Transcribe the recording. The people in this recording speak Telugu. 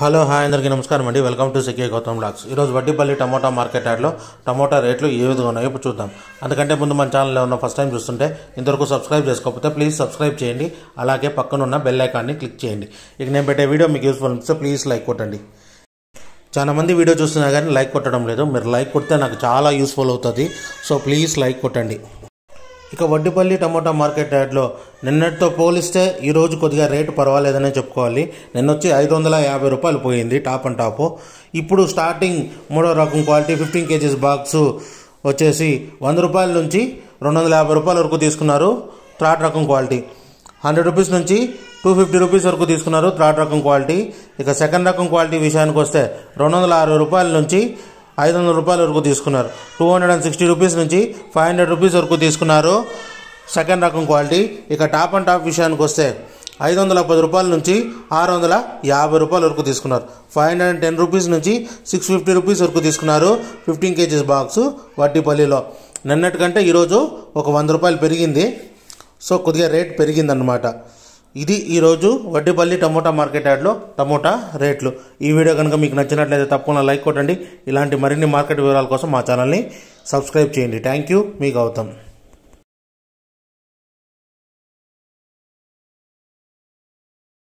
హలో హాయ్ అందరికీ నమస్కారం అండి welcome to CK Gautam blogs ఈరోజు వడ్డీపల్లి టమాటా మార్కెట్ యార్డ్లో టమోటా రేట్లు ఏ విధంగా ఉన్నాయో ఇప్పుడు చూద్దాం అందుకంటే ముందు మన ఛానల్లో ఉన్న ఫస్ట్ టైం చూస్తుంటే ఇంతవరకు సబ్స్క్రైబ్ చేసుకోకపోతే ప్లీజ్ సబ్స్క్రైబ్ చేయండి అలాగే పక్కనున్న బెల్ ఐకాన్ని క్లిక్ చేయండి ఇక నేను పెట్టే వీడియో మీకు యూస్ఫుల్ అనిపిస్తే ప్లీజ్ లైక్ కొట్టండి చాలా మంది వీడియో చూస్తున్నా కానీ లైక్ కొట్టడం లేదు మీరు లైక్ కొడితే నాకు చాలా యూస్ఫుల్ అవుతుంది సో ప్లీజ్ లైక్ కొట్టండి ఇక వడ్డిపల్లి టమోటా మార్కెట్ యార్డ్లో నిన్నటితో పోలిస్తే ఈరోజు కొద్దిగా రేటు పర్వాలేదనే చెప్పుకోవాలి నిన్న వచ్చి ఐదు వందల యాభై రూపాయలు పోయింది టాప్ అండ్ టాపు ఇప్పుడు స్టార్టింగ్ మూడో రకం క్వాలిటీ ఫిఫ్టీన్ కేజీస్ బాక్సు వచ్చేసి వంద రూపాయల నుంచి రెండు వందల యాభై రూపాయల వరకు తీసుకున్నారు త్రాట్ రకం క్వాలిటీ హండ్రెడ్ రూపీస్ నుంచి టూ ఫిఫ్టీ రూపీస్ వరకు తీసుకున్నారు త్రాట్ రకం క్వాలిటీ ఇక సెకండ్ రకం క్వాలిటీ విషయానికి వస్తే రెండు వందల అరవై రూపాయల నుంచి ఐదు వందల రూపాయల వరకు తీసుకున్నారు two hundred and sixty rupees నుంచి ఫైవ్ హండ్రెడ్ రూపీస్ వరకు తీసుకున్నారు సెకండ్ రకం క్వాలిటీ ఇక టాప్ అండ్ టాప్ విషయానికి వస్తే ఐదు వందల పది రూపాయల నుంచి ఆరు వందల యాభై రూపాయల వరకు తీసుకున్నారు five hundred and ten rupees నుంచి సిక్స్ ఫిఫ్టీ రూపీస్ వరకు తీసుకున్నారు ఫిఫ్టీన్ కేజీస్ బాక్స్ వడ్డీపల్లిలో నిన్నటికంటే ఈరోజు ఒక వంద రూపాయలు పెరిగింది సో కొద్దిగా రేట్ పెరిగిందనమాట ఇది ఈరోజు వడ్డిపల్లి టమోటా మార్కెట్ యార్డ్లో టమోటా రేట్లు ఈ వీడియో కనుక మీకు నచ్చినట్లయితే తప్పకుండా లైక్ కొట్టండి ఇలాంటి మరిన్ని మార్కెట్ వివరాల కోసం మా ఛానల్ని సబ్స్క్రైబ్ చేయండి థ్యాంక్ యూ మీ గౌతమ్